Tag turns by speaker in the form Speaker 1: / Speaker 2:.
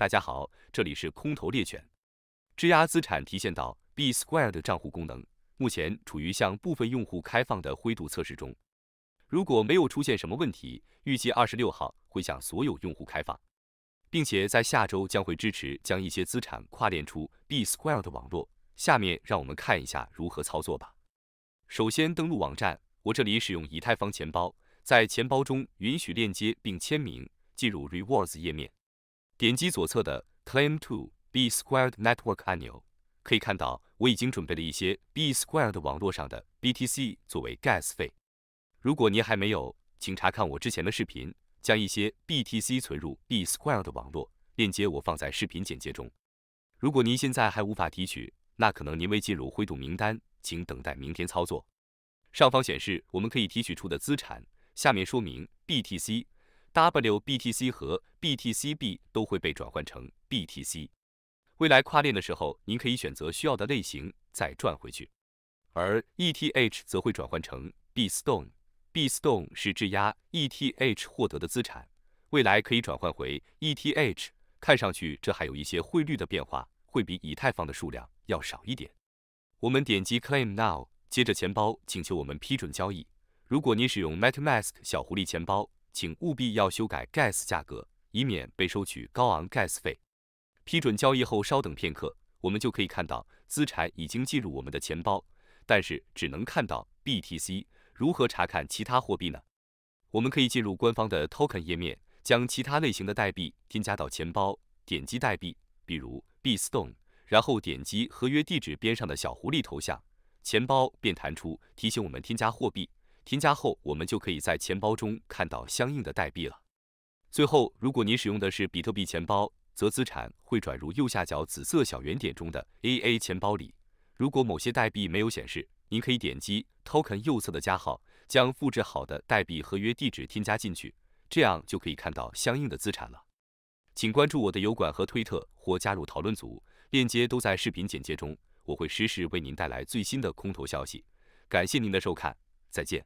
Speaker 1: 大家好，这里是空头猎犬。质押资产提现到 B Square 的账户功能，目前处于向部分用户开放的灰度测试中。如果没有出现什么问题，预计二十六号会向所有用户开放，并且在下周将会支持将一些资产跨链出 B Square 的网络。下面让我们看一下如何操作吧。首先登录网站，我这里使用以太坊钱包，在钱包中允许链接并签名，进入 Rewards 页面。点击左侧的 Claim to B Square d Network 按钮，可以看到我已经准备了一些 B Square d 网络上的 BTC 作为 gas 费。如果您还没有，请查看我之前的视频，将一些 BTC 存入 B Square 的网络，链接我放在视频简介中。如果您现在还无法提取，那可能您未进入灰度名单，请等待明天操作。上方显示我们可以提取出的资产，下面说明 BTC。WBTC 和 BTCB 都会被转换成 BTC，未来跨链的时候，您可以选择需要的类型再转回去。而 ETH 则会转换成 BStone，BStone 是质押 ETH 获得的资产，未来可以转换回 ETH。看上去这还有一些汇率的变化，会比以太坊的数量要少一点。我们点击 Claim Now，接着钱包请求我们批准交易。如果您使用 MetaMask 小狐狸钱包。请务必要修改 gas 价格，以免被收取高昂 gas 费。批准交易后，稍等片刻，我们就可以看到资产已经进入我们的钱包。但是只能看到 BTC，如何查看其他货币呢？我们可以进入官方的 token 页面，将其他类型的代币添加到钱包。点击代币，比如 Bstone，然后点击合约地址边上的小狐狸头像，钱包便弹出提醒我们添加货币。添加后，我们就可以在钱包中看到相应的代币了。最后，如果您使用的是比特币钱包，则资产会转入右下角紫色小圆点中的 AA 钱包里。如果某些代币没有显示，您可以点击 Token 右侧的加号，将复制好的代币合约地址添加进去，这样就可以看到相应的资产了。请关注我的油管和推特，或加入讨论组，链接都在视频简介中。我会实时为您带来最新的空头消息。感谢您的收看。再见。